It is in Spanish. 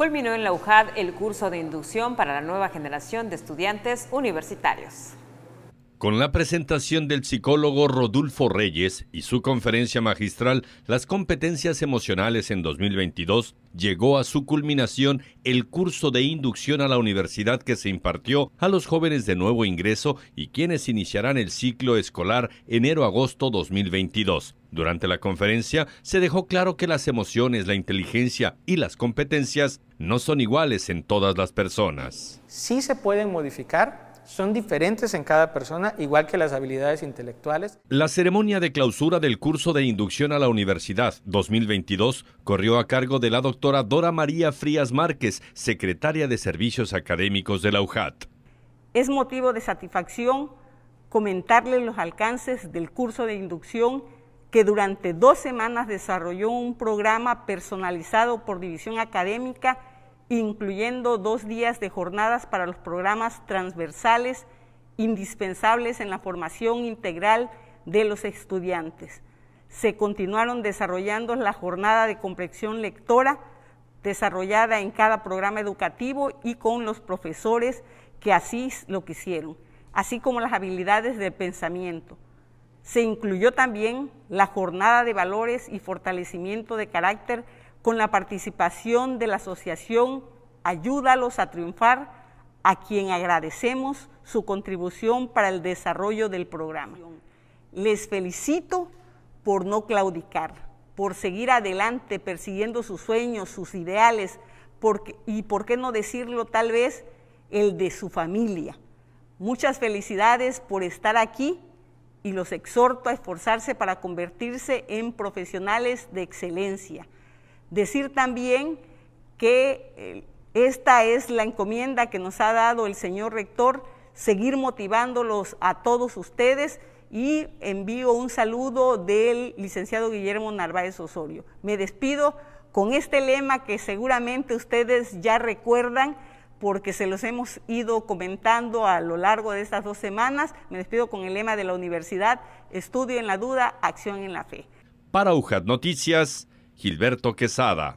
culminó en la UJAD el curso de inducción para la nueva generación de estudiantes universitarios. Con la presentación del psicólogo Rodulfo Reyes y su conferencia magistral Las competencias emocionales en 2022, llegó a su culminación el curso de inducción a la universidad que se impartió a los jóvenes de nuevo ingreso y quienes iniciarán el ciclo escolar enero-agosto 2022. Durante la conferencia se dejó claro que las emociones, la inteligencia y las competencias no son iguales en todas las personas. Sí se pueden modificar son diferentes en cada persona, igual que las habilidades intelectuales. La ceremonia de clausura del curso de inducción a la universidad 2022 corrió a cargo de la doctora Dora María Frías Márquez, secretaria de Servicios Académicos de la UJAT. Es motivo de satisfacción comentarle los alcances del curso de inducción que durante dos semanas desarrolló un programa personalizado por división académica incluyendo dos días de jornadas para los programas transversales indispensables en la formación integral de los estudiantes. Se continuaron desarrollando la jornada de comprensión lectora desarrollada en cada programa educativo y con los profesores que así lo quisieron, así como las habilidades de pensamiento. Se incluyó también la jornada de valores y fortalecimiento de carácter con la participación de la asociación Ayúdalos a Triunfar, a quien agradecemos su contribución para el desarrollo del programa. Les felicito por no claudicar, por seguir adelante persiguiendo sus sueños, sus ideales, y por qué no decirlo tal vez, el de su familia. Muchas felicidades por estar aquí y los exhorto a esforzarse para convertirse en profesionales de excelencia. Decir también que eh, esta es la encomienda que nos ha dado el señor rector, seguir motivándolos a todos ustedes y envío un saludo del licenciado Guillermo Narváez Osorio. Me despido con este lema que seguramente ustedes ya recuerdan porque se los hemos ido comentando a lo largo de estas dos semanas. Me despido con el lema de la universidad, estudio en la duda, acción en la fe. Para UJAT Noticias, Gilberto Quesada.